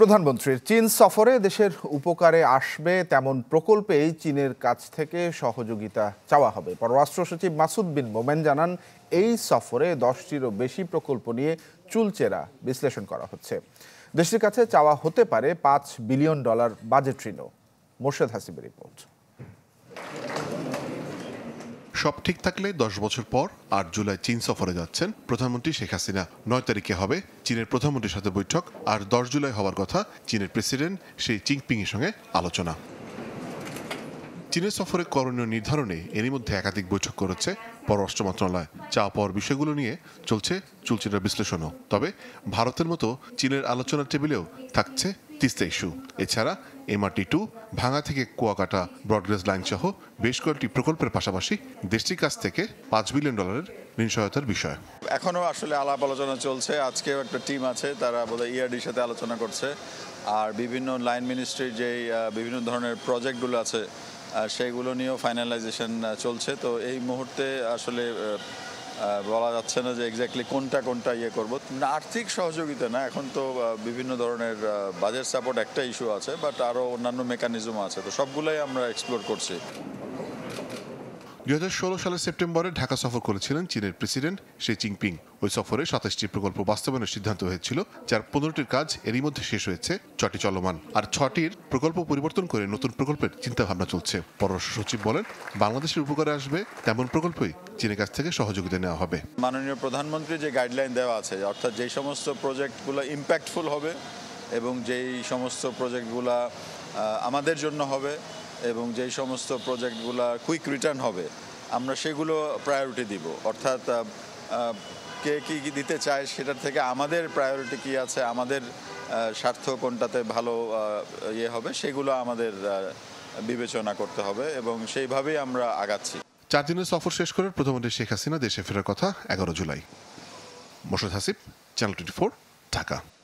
প্রধানমন্ত্রীর চীন সফরে দেশের উপকারে আসবে তেমন প্রকল্পেই চীনের কাছ থেকে সহযোগিতা চাওয়া হবে পররাষ্ট্র সচিব মাসুদ বিন মোমেন জানান এই সফরে দশটিরও বেশি প্রকল্প নিয়ে চুলচেরা বিশ্লেষণ করা হচ্ছে দেশটির কাছে চাওয়া হতে পারে পাঁচ বিলিয়ন ডলার বাজেট ঋণও মোর্শেদ হাসিবের রিপোর্ট সব ঠিক থাকলে দশ বছর পর আট জুলাই চীন সফরে যাচ্ছেন প্রধানমন্ত্রী শেখ হাসিনা নয় তারিখে হবে চীনের প্রধানমন্ত্রীর সাথে বৈঠক আর দশ জুলাই হওয়ার কথা চীনের প্রেসিডেন্ট সেই চিংপিংয়ের সঙ্গে আলোচনা চীনের সফরে করণীয় নির্ধারণে এরই মধ্যে একাধিক বৈঠক করেছে পররাষ্ট্র মন্ত্রণালয় চা পর বিষয়গুলো নিয়ে চলছে চুলচিটার বিশ্লেষণও তবে ভারতের মতো চীনের আলোচনার টেবিলেও থাকছে তিস্তা ইস্যু এছাড়া এমআরটি টু ভাঙা থেকে কুয়াকাটা ব্রডগ্রেজ লাইন সহ বেশ কয়েকটি প্রকল্পের পাশাপাশি দেশটির কাছ থেকে পাঁচ বিলিয়ন ডলারের ঋণ সহায়তার বিষয় এখনও আসলে আলাপ আলোচনা চলছে আজকেও একটা টিম আছে তারা বোধহয় ইআরডির e সাথে আলোচনা করছে আর বিভিন্ন লাইন মিনিস্ট্রির যে বিভিন্ন ধরনের প্রজেক্টগুলো আছে সেগুলো নিয়েও ফাইনালাইজেশন চলছে তো এই মুহূর্তে আসলে বলা যাচ্ছে না যে এক্স্যাক্টলি কোনটা কোনটা ইয়ে করবো আর্থিক সহযোগিতা না এখন তো বিভিন্ন ধরনের বাজেট সাপোর্ট একটা ইস্যু আছে বাট আরও অন্যান্য মেকানিজম আছে তো সবগুলোই আমরা এক্সপ্লোর করছি দুই সালের সেপ্টেম্বরে ঢাকা সফর করেছিলেন চীনের প্রেসিডেন্ট শি জিনপিং ওই সফরে সাতাশটি প্রকল্প বাস্তবায়নের সিদ্ধান্ত হয়েছিল যার পনেরোটির কাজ এরই মধ্যে শেষ হয়েছে ছটি চলমান আর ছটির প্রকল্প পরিবর্তন করে নতুন প্রকল্পের চিন্তা ভাবনা চলছে পররাষ্ট্র সচিব বলেন বাংলাদেশের উপকারে আসবে তেমন প্রকল্পই চীনের কাছ থেকে সহযোগিতা নেওয়া হবে মাননীয় প্রধানমন্ত্রী যে গাইডলাইন দেওয়া আছে অর্থাৎ যেই সমস্ত প্রজেক্টগুলো ইম্প্যাক্টফুল হবে এবং যেই সমস্ত প্রজেক্টগুলো আমাদের জন্য হবে এবং যেই সমস্ত প্রজেক্টগুলো কুইক রিটার্ন হবে আমরা সেগুলো প্রায়োরিটি দিব অর্থাৎ কে কী দিতে চায় সেটার থেকে আমাদের প্রায়োরিটি কি আছে আমাদের স্বার্থ কোনটাতে ভালো ইয়ে হবে সেগুলো আমাদের বিবেচনা করতে হবে এবং সেইভাবেই আমরা আগাচ্ছি চার দিনের সফর শেষ করে প্রধানমন্ত্রী শেখ হাসিনা দেশে ফেরার কথা এগারো July Morshed Hasib channel twenty Dhaka